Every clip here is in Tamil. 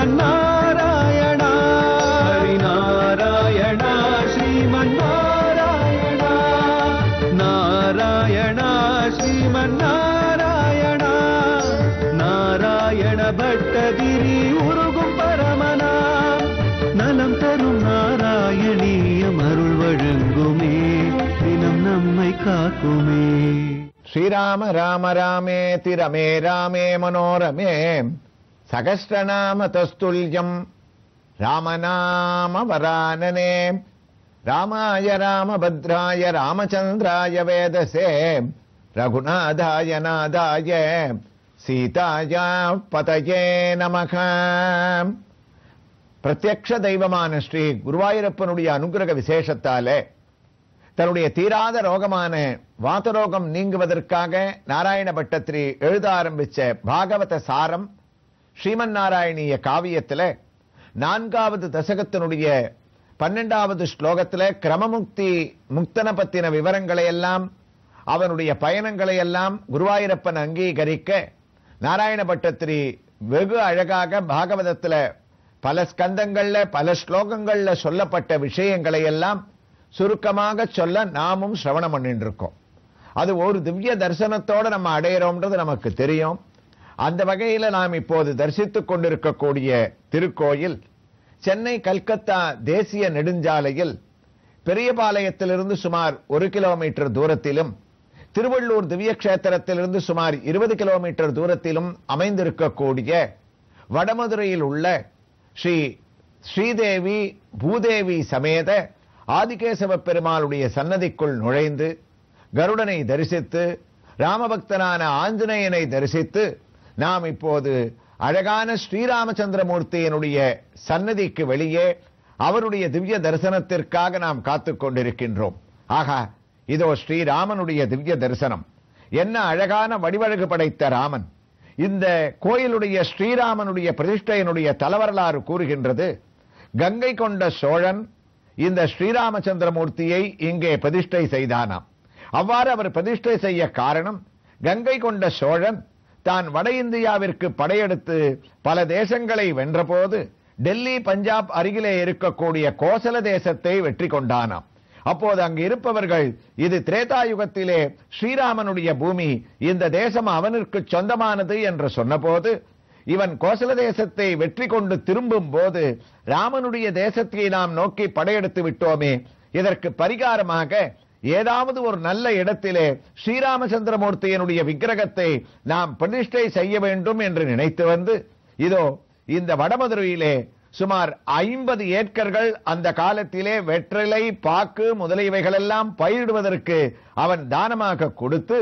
ஸ்ரீமன் நாராயணா ஹரி நாராயணா ஸ்ரீமன் நாராயணா நாராயணா ஸ்ரீமன் நாராயணா நாராயண பட்டகிரி உருகும் பரமனா நலம் தரும் நாராயணியம் அருள் ஸ்ரீராம ராம ராமேதி ரமே ராமே மனோரமே சகஸ்ரநாமதஸ்துல்யம் ராமநாம வரானனே ராமாய ராமபத்ராய ராமச்சந்திராய வேதசே ரகுநாதாய நாதாய சீதாய பதயே நமக பிரத்யக்ஷ தெய்வமான ஸ்ரீ குருவாயூரப்பனுடைய அனுகிரக விசேஷத்தாலே தன்னுடைய தீராத ரோகமான வாத்தரோகம் நீங்குவதற்காக நாராயண பட்டத்திரி எழுத ஆரம்பிச்ச பாகவத சாரம் ஸ்ரீமன் நாராயணிய காவியத்தில் நான்காவது தசகத்தினுடைய பன்னெண்டாவது ஸ்லோகத்தில் கிரமமுக்தி முக்தன பத்தின விவரங்களை எல்லாம் அவனுடைய பயணங்களை எல்லாம் குருவாயூரப்பன் அங்கீகரிக்க பட்டத்திரி வெகு அழகாக பாகவதத்தில் பல ஸ்கந்தங்களில் பல ஸ்லோகங்களில் சொல்லப்பட்ட விஷயங்களை எல்லாம் சுருக்கமாக சொல்ல நாமும் சிரவணம் பண்ணிட்டு இருக்கோம் அது ஒரு திவ்ய தரிசனத்தோடு நம்ம அடையிறோம்ன்றது நமக்கு தெரியும் அந்த வகையில் நாம் இப்போது தரிசித்துக் கொண்டிருக்கக்கூடிய திருக்கோயில் சென்னை கல்கத்தா தேசிய நெடுஞ்சாலையில் பெரியபாளையத்திலிருந்து சுமார் ஒரு கிலோமீட்டர் தூரத்திலும் திருவள்ளூர் திவ்ய கஷேத்திரத்திலிருந்து சுமார் இருபது கிலோமீட்டர் தூரத்திலும் அமைந்திருக்கக்கூடிய வடமதுரையில் உள்ள ஸ்ரீ ஸ்ரீதேவி பூதேவி சமேத ஆதிகேசவ பெருமாளுடைய சன்னதிக்குள் நுழைந்து கருடனை தரிசித்து ராமபக்தனான ஆஞ்சநேயனை தரிசித்து நாம் இப்போது அழகான ஸ்ரீராமச்சந்திரமூர்த்தியினுடைய சன்னதிக்கு வெளியே அவருடைய திவ்ய தரிசனத்திற்காக நாம் காத்து கொண்டிருக்கின்றோம் ஆகா இதோ ஸ்ரீராமனுடைய திவ்ய தரிசனம் என்ன அழகான வடிவழகு படைத்த ராமன் இந்த கோயிலுடைய ஸ்ரீராமனுடைய பிரதிஷ்டையினுடைய தலவரலாறு கூறுகின்றது கங்கை கொண்ட சோழன் இந்த ஸ்ரீராமச்சந்திரமூர்த்தியை இங்கே பிரதிஷ்டை செய்தானாம் அவ்வாறு அவர் பிரதிஷ்டை செய்ய காரணம் கங்கை கொண்ட சோழன் தான் வட இந்தியாவிற்கு படையெடுத்து பல தேசங்களை வென்றபோது டெல்லி பஞ்சாப் அருகிலே இருக்கக்கூடிய கோசல தேசத்தை வெற்றி கொண்டானாம் அப்போது அங்கு இருப்பவர்கள் இது திரேதா யுகத்திலே ஸ்ரீராமனுடைய பூமி இந்த தேசம் அவனுக்கு சொந்தமானது என்று சொன்னபோது இவன் கோசல தேசத்தை வெற்றி கொண்டு திரும்பும் போது ராமனுடைய தேசத்தை நாம் நோக்கி படையெடுத்து விட்டோமே இதற்கு பரிகாரமாக ஏதாவது ஒரு நல்ல இடத்திலே ஸ்ரீராமச்சந்திரமூர்த்தியினுடைய விக்கிரகத்தை நாம் பிரதிஷ்டை செய்ய வேண்டும் என்று நினைத்து வந்து இதோ இந்த வடமதுரையிலே சுமார் ஐம்பது ஏக்கர்கள் அந்த காலத்திலே வெற்றிலை பாக்கு முதலியவைகளெல்லாம் பயிரிடுவதற்கு அவன் தானமாக கொடுத்து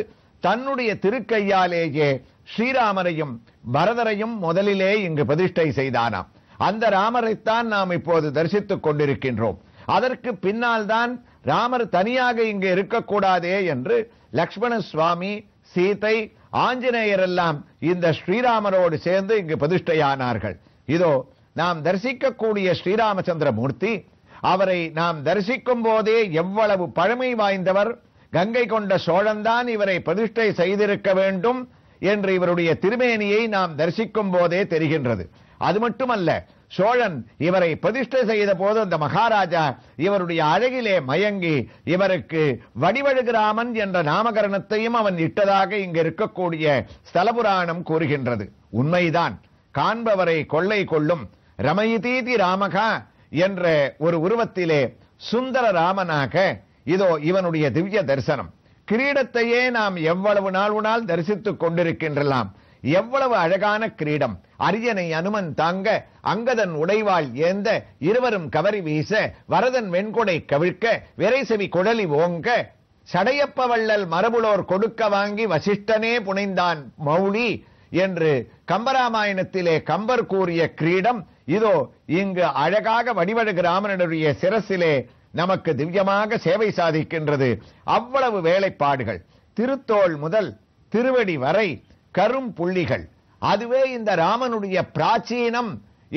தன்னுடைய திருக்கையாலேயே ஸ்ரீராமரையும் பரதரையும் முதலிலே இங்கு பிரதிஷ்டை செய்தானாம் அந்த ராமரைத்தான் நாம் இப்போது தரிசித்துக் கொண்டிருக்கின்றோம் அதற்கு பின்னால் தான் ராமர் தனியாக இங்கு இருக்கக்கூடாதே என்று லக்ஷ்மண சுவாமி சீதை ஆஞ்சநேயர் எல்லாம் இந்த ஸ்ரீராமரோடு சேர்ந்து இங்கு பிரதிஷ்டையானார்கள் இதோ நாம் தரிசிக்கக்கூடிய ஸ்ரீராமச்சந்திர மூர்த்தி அவரை நாம் தரிசிக்கும் போதே எவ்வளவு பழமை வாய்ந்தவர் கங்கை கொண்ட சோழன்தான் இவரை பிரதிஷ்டை செய்திருக்க வேண்டும் என்று இவருடைய திருமேனியை நாம் தரிசிக்கும் போதே தெரிகின்றது அது மட்டுமல்ல சோழன் இவரை பிரதிஷ்டை செய்த போது அந்த மகாராஜா இவருடைய அழகிலே மயங்கி இவருக்கு வடிவழுகிராமன் என்ற நாமகரணத்தையும் அவன் இட்டதாக இங்கு இருக்கக்கூடிய ஸ்தலபுராணம் கூறுகின்றது உண்மைதான் காண்பவரை கொள்ளை கொள்ளும் ரமயதீதி ராமகா என்ற ஒரு உருவத்திலே சுந்தர ராமனாக இதோ இவனுடைய திவ்ய தரிசனம் கிரீடத்தையே நாம் எவ்வளவு நாள் உனால் தரிசித்துக் கொண்டிருக்கின்றலாம் எவ்வளவு அழகான கிரீடம் அரியனை அனுமன் தாங்க அங்கதன் உடைவாள் ஏந்த இருவரும் கவரி வீச வரதன் வெண்கொடை கவிழ்க்க விரைசவி குடலி ஓங்க சடையப்ப வள்ளல் மரபுளோர் கொடுக்க வாங்கி வசிஷ்டனே புனைந்தான் மௌலி என்று கம்பராமாயணத்திலே கம்பர் கூறிய கிரீடம் இதோ இங்கு அழகாக வடிவழகு கிராமனுடைய சிரசிலே நமக்கு திவ்யமாக சேவை சாதிக்கின்றது அவ்வளவு வேலைப்பாடுகள் திருத்தோல் முதல் திருவடி வரை கரும் புள்ளிகள் அதுவே இந்த ராமனுடைய பிராச்சீனம்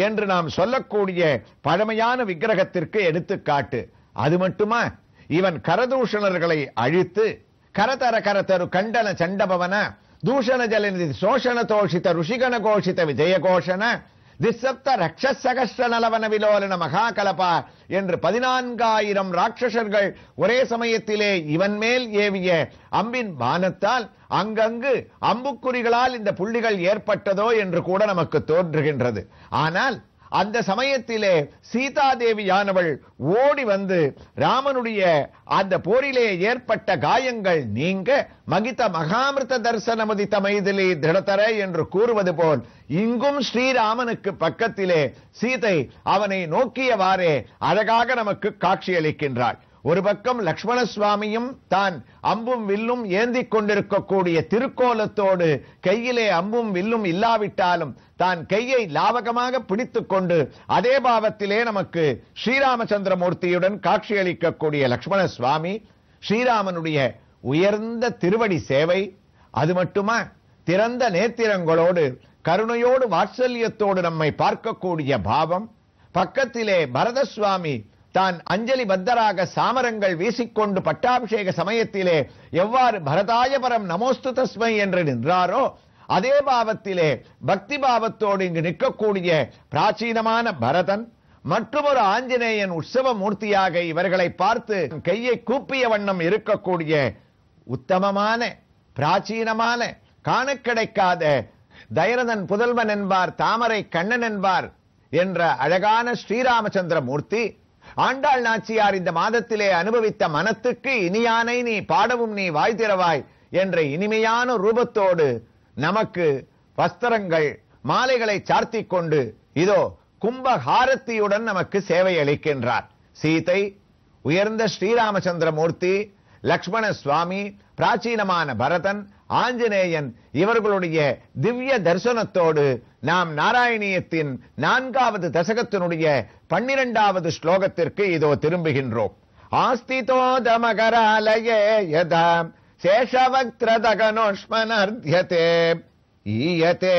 என்று நாம் சொல்லக்கூடிய பழமையான விக்கிரகத்திற்கு எடுத்துக்காட்டு அது மட்டுமா இவன் கரதூஷணர்களை அழித்து கரதர கரதரு கண்டன சண்டபவன தூஷண ஜலநிதி சோஷண தோஷித்த ருஷிகண கோஷித்த விஜய கோஷன திசப்த ரக்ஷசகஸ்ர நலவன விலோலன மகாகலபா என்று பதினான்காயிரம் ராட்சசர்கள் ஒரே சமயத்திலே இவன் மேல் ஏவிய அம்பின் பானத்தால் அங்கங்கு அம்புக்குறிகளால் இந்த புள்ளிகள் ஏற்பட்டதோ என்று கூட நமக்கு தோன்றுகின்றது ஆனால் அந்த சமயத்திலே சீதாதேவியானவள் ஓடி வந்து ராமனுடைய அந்த போரிலே ஏற்பட்ட காயங்கள் நீங்க மகித மகாமிருத தர்சனமதி தமைதிலே திடத்தர என்று கூறுவது போல் இங்கும் ஸ்ரீராமனுக்கு பக்கத்திலே சீதை அவனை நோக்கியவாறே அழகாக நமக்கு காட்சியளிக்கின்றாள் ஒரு பக்கம் லக்ஷ்மண சுவாமியும் தான் அம்பும் வில்லும் ஏந்திக் கொண்டிருக்கக்கூடிய திருக்கோலத்தோடு கையிலே அம்பும் வில்லும் இல்லாவிட்டாலும் தான் கையை லாவகமாக பிடித்துக் கொண்டு அதே பாவத்திலே நமக்கு ஸ்ரீராமச்சந்திரமூர்த்தியுடன் காட்சியளிக்கக்கூடிய லக்ஷ்மண சுவாமி ஸ்ரீராமனுடைய உயர்ந்த திருவடி சேவை அது மட்டுமா திறந்த நேத்திரங்களோடு கருணையோடு வாத்சல்யத்தோடு நம்மை பார்க்கக்கூடிய பாவம் பக்கத்திலே பரத சுவாமி தான் அஞ்சலி பத்தராக சாமரங்கள் வீசிக்கொண்டு பட்டாபிஷேக சமயத்திலே எவ்வாறு பரதாயபரம் நமோஸ்து தஸ்மை என்று நின்றாரோ அதே பாவத்திலே பக்தி பாவத்தோடு இங்கு நிற்கக்கூடிய பிராச்சீனமான பரதன் மற்றொரு ஆஞ்சநேயன் உற்சவ மூர்த்தியாக இவர்களை பார்த்து கையை கூப்பிய வண்ணம் இருக்கக்கூடிய உத்தமமான பிராச்சீனமான காண கிடைக்காத தைரதன் புதல்வன் என்பார் தாமரை கண்ணன் என்பார் என்ற அழகான ஸ்ரீராமச்சந்திர மூர்த்தி ஆண்டாள் நாச்சியார் இந்த மாதத்திலே அனுபவித்த மனத்துக்கு இனியானை நீ பாடவும் நீ வாய் திறவாய் என்ற இனிமையான ரூபத்தோடு நமக்கு வஸ்திரங்கள் மாலைகளை சார்த்தி கொண்டு இதோ கும்பஹாரத்தியுடன் நமக்கு சேவை அளிக்கின்றார் சீதை உயர்ந்த ஸ்ரீராமச்சந்திரமூர்த்தி லக்ஷ்மண சுவாமி பிராச்சீனமான பரதன் ஆஞ்சநேயன் இவர்களுடைய திவ்ய தரிசனத்தோடு நாம் நாராயணியத்தின் நான்காவது தசகத்தினுடைய பன்னிரண்டாவது ஸ்லோகத்திற்கு இதோ திரும்புகின்றோம் ஆஸ்திதோதமகராலயே யதா ஈயதே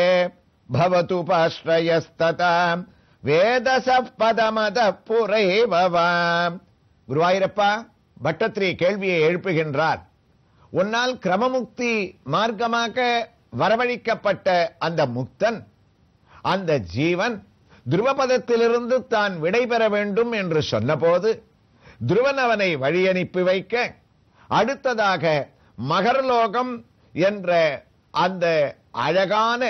பவது பாஸ்ரயஸ்ததாம் வேதசப் பதமத புரைபவாம் குருவாயிரப்பா பட்டத்ரி கேள்வியை எழுப்புகின்றார் உன்னால் கிரமமுக்தி மார்க்கமாக வரவழிக்கப்பட்ட அந்த முக்தன் அந்த ஜீவன் துருவபதத்திலிருந்து தான் விடைபெற வேண்டும் என்று சொன்னபோது துருவன் அவனை வழி அனுப்பி வைக்க அடுத்ததாக மகர்லோகம் என்ற அந்த அழகான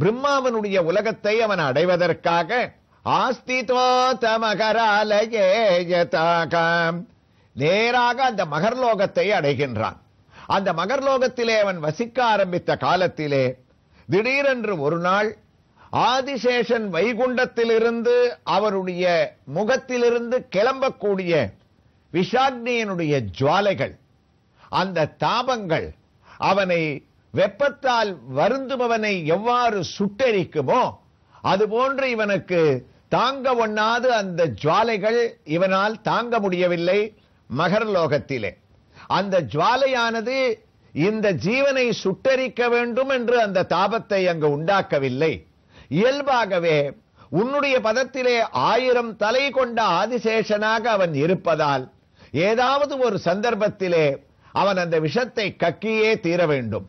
பிரம்மாவனுடைய உலகத்தை அவன் அடைவதற்காக ஆஸ்தித்வா தமகராலயே நேராக அந்த மகர்லோகத்தை அடைகின்றான் அந்த மகர்லோகத்திலே அவன் வசிக்க ஆரம்பித்த காலத்திலே திடீரென்று ஒரு நாள் ஆதிசேஷன் வைகுண்டத்திலிருந்து அவருடைய முகத்திலிருந்து கிளம்பக்கூடிய விஷாக்னியனுடைய ஜுவாலைகள் அந்த தாபங்கள் அவனை வெப்பத்தால் வருந்துபவனை எவ்வாறு சுட்டெரிக்குமோ அதுபோன்று இவனுக்கு தாங்க ஒண்ணாது அந்த ஜுவாலைகள் இவனால் தாங்க முடியவில்லை மகர்லோகத்திலே அந்த ஜுவாலையானது இந்த ஜீவனை சுட்டரிக்க வேண்டும் என்று அந்த தாபத்தை அங்கு உண்டாக்கவில்லை இயல்பாகவே உன்னுடைய பதத்திலே ஆயிரம் தலை கொண்ட ஆதிசேஷனாக அவன் இருப்பதால் ஏதாவது ஒரு சந்தர்ப்பத்திலே அவன் அந்த விஷத்தை கக்கியே தீர வேண்டும்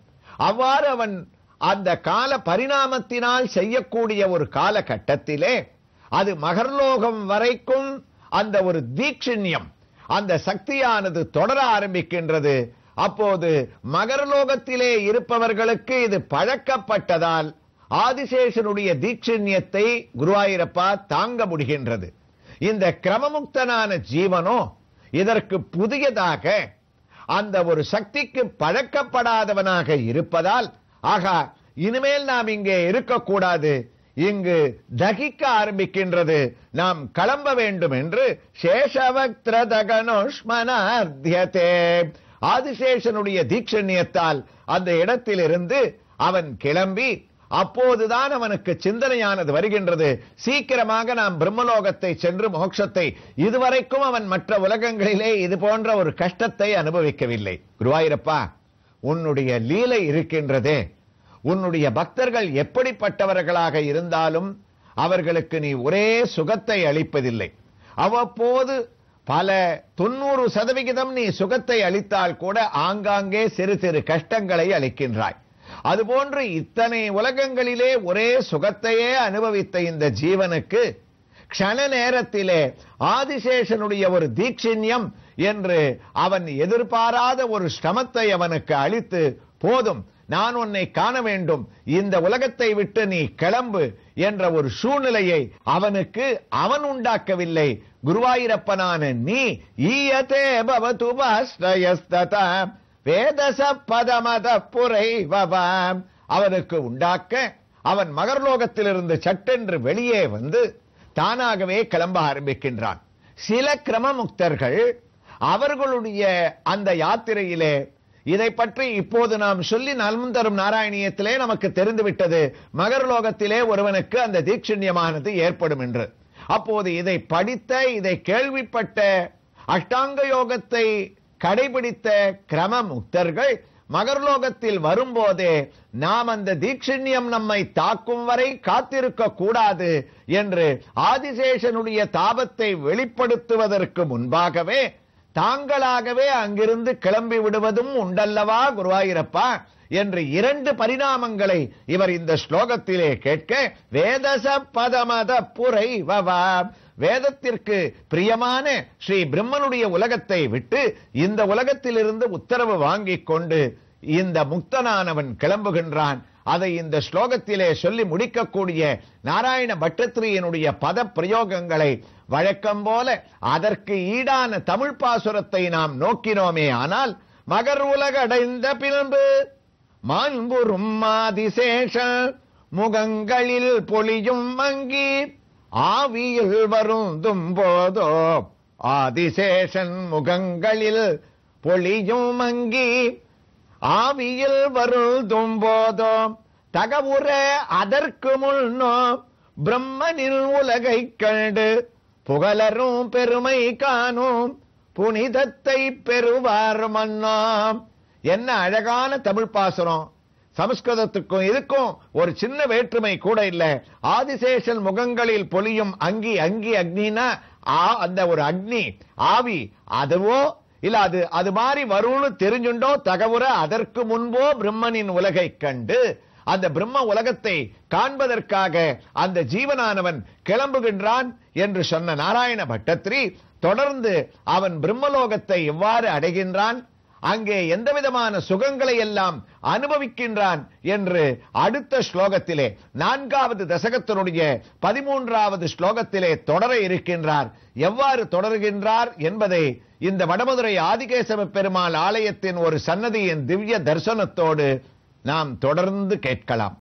அவ்வாறு அவன் அந்த கால பரிணாமத்தினால் செய்யக்கூடிய ஒரு காலகட்டத்திலே அது மகர்லோகம் வரைக்கும் அந்த ஒரு தீட்சிண்யம் அந்த சக்தியானது தொடர ஆரம்பிக்கின்றது அப்போது மகரலோகத்திலே இருப்பவர்களுக்கு இது பழக்கப்பட்டதால் ஆதிசேஷனுடைய தீட்சண்யத்தை குருவாயிரப்பா தாங்க முடிகின்றது இந்த கிரமமுக்தனான ஜீவனோ இதற்கு புதியதாக அந்த ஒரு சக்திக்கு பழக்கப்படாதவனாக இருப்பதால் ஆகா இனிமேல் நாம் இங்கே இருக்கக்கூடாது இங்கு தகிக்க ஆரம்பிக்கின்றது நாம் கிளம்ப வேண்டும் என்று தகனோஷ்மனே ஆதிசேஷனுடைய தீட்சண்யத்தால் அந்த இடத்திலிருந்து அவன் கிளம்பி அப்போதுதான் அவனுக்கு சிந்தனையானது வருகின்றது சீக்கிரமாக நாம் பிரம்மலோகத்தை சென்று மோட்சத்தை இதுவரைக்கும் அவன் மற்ற உலகங்களிலே இது போன்ற ஒரு கஷ்டத்தை அனுபவிக்கவில்லை குருவாயிரப்பா உன்னுடைய லீலை இருக்கின்றதே உன்னுடைய பக்தர்கள் எப்படிப்பட்டவர்களாக இருந்தாலும் அவர்களுக்கு நீ ஒரே சுகத்தை அளிப்பதில்லை அவ்வப்போது பல தொண்ணூறு சதவிகிதம் நீ சுகத்தை அளித்தால் கூட ஆங்காங்கே சிறு சிறு கஷ்டங்களை அளிக்கின்றாய் அதுபோன்று இத்தனை உலகங்களிலே ஒரே சுகத்தையே அனுபவித்த இந்த ஜீவனுக்கு க்ஷண நேரத்திலே ஆதிசேஷனுடைய ஒரு தீட்சிண்யம் என்று அவன் எதிர்பாராத ஒரு ஸ்ரமத்தை அவனுக்கு அளித்து போதும் நான் உன்னை காண வேண்டும் இந்த உலகத்தை விட்டு நீ கிளம்பு என்ற ஒரு சூழ்நிலையை அவனுக்கு அவன் உண்டாக்கவில்லை குருவாயிரப்பனான நீ ஈயதே பவதுபாஸ்ரயஸ்ததா அவனுக்கு உண்டாக்க அவன் மகர்லோகத்திலிருந்து சட்டென்று வெளியே வந்து தானாகவே கிளம்ப ஆரம்பிக்கின்றான் சில கிரமமுக்தர்கள் அவர்களுடைய அந்த யாத்திரையிலே இதை பற்றி இப்போது நாம் சொல்லி நலம் தரும் நாராயணியத்திலே நமக்கு தெரிந்துவிட்டது மகர்லோகத்திலே ஒருவனுக்கு அந்த தீட்சண்யமானது ஏற்படும் என்று அப்போது இதை படித்த இதை கேள்விப்பட்ட அஷ்டாங்க யோகத்தை கடைபிடித்த கிரம முக்தர்கள் மகர்லோகத்தில் வரும்போதே நாம் அந்த தீட்சண்யம் நம்மை தாக்கும் வரை காத்திருக்க கூடாது என்று ஆதிசேஷனுடைய தாபத்தை வெளிப்படுத்துவதற்கு முன்பாகவே தாங்களாகவே அங்கிருந்து கிளம்பி விடுவதும் உண்டல்லவா குருவாயிரப்பா என்று இரண்டு பரிணாமங்களை இவர் இந்த ஸ்லோகத்திலே கேட்க வேதச பதமத புரை வேதத்திற்கு பிரியமான ஸ்ரீ பிரம்மனுடைய உலகத்தை விட்டு இந்த உலகத்திலிருந்து உத்தரவு வாங்கிக் கொண்டு இந்த முக்தனானவன் கிளம்புகின்றான் அதை இந்த ஸ்லோகத்திலே சொல்லி முடிக்கக்கூடிய நாராயண பட்டத்திரியனுடைய பத பிரயோகங்களை வழக்கம் போல அதற்கு ஈடான தமிழ் பாசுரத்தை நாம் நோக்கினோமே ஆனால் மகர் உலகடைந்த பின்பு மாண்புறும் மாதிசேஷ முகங்களில் பொலியும் மங்கி ஆவியில் வருந்தும் போதோ ஆதிசேஷன் முகங்களில் பொழியும் மங்கி ஆவியில் வருள் தும்போதோ தகவுற அதற்கு முன்னோ பிரம்மனில் உலகை கண்டு புகழரும் பெருமை காணும் புனிதத்தை பெறுவார் மன்னாம் என்ன அழகான தமிழ் பாசுரம் சமஸ்கிருதத்துக்கும் இதுக்கும் ஒரு சின்ன வேற்றுமை கூட இல்லை ஆதிசேஷன் முகங்களில் பொலியும் அங்கி அங்கி அக்னா அந்த ஒரு அக்னி ஆவி அதுவோ இல்ல அது அது மாதிரி வரும்னு தெரிஞ்சுண்டோ தகவல அதற்கு முன்போ பிரம்மனின் உலகை கண்டு அந்த பிரம்ம உலகத்தை காண்பதற்காக அந்த ஜீவனானவன் கிளம்புகின்றான் என்று சொன்ன நாராயண பட்டத்ரி தொடர்ந்து அவன் பிரம்மலோகத்தை எவ்வாறு அடைகின்றான் அங்கே எந்த விதமான சுகங்களை எல்லாம் அனுபவிக்கின்றான் என்று அடுத்த ஸ்லோகத்திலே நான்காவது தசகத்தினுடைய பதிமூன்றாவது ஸ்லோகத்திலே தொடர இருக்கின்றார் எவ்வாறு தொடர்கின்றார் என்பதை இந்த வடமதுரை ஆதிகேசவ பெருமாள் ஆலயத்தின் ஒரு சன்னதியின் திவ்ய தரிசனத்தோடு நாம் தொடர்ந்து கேட்கலாம்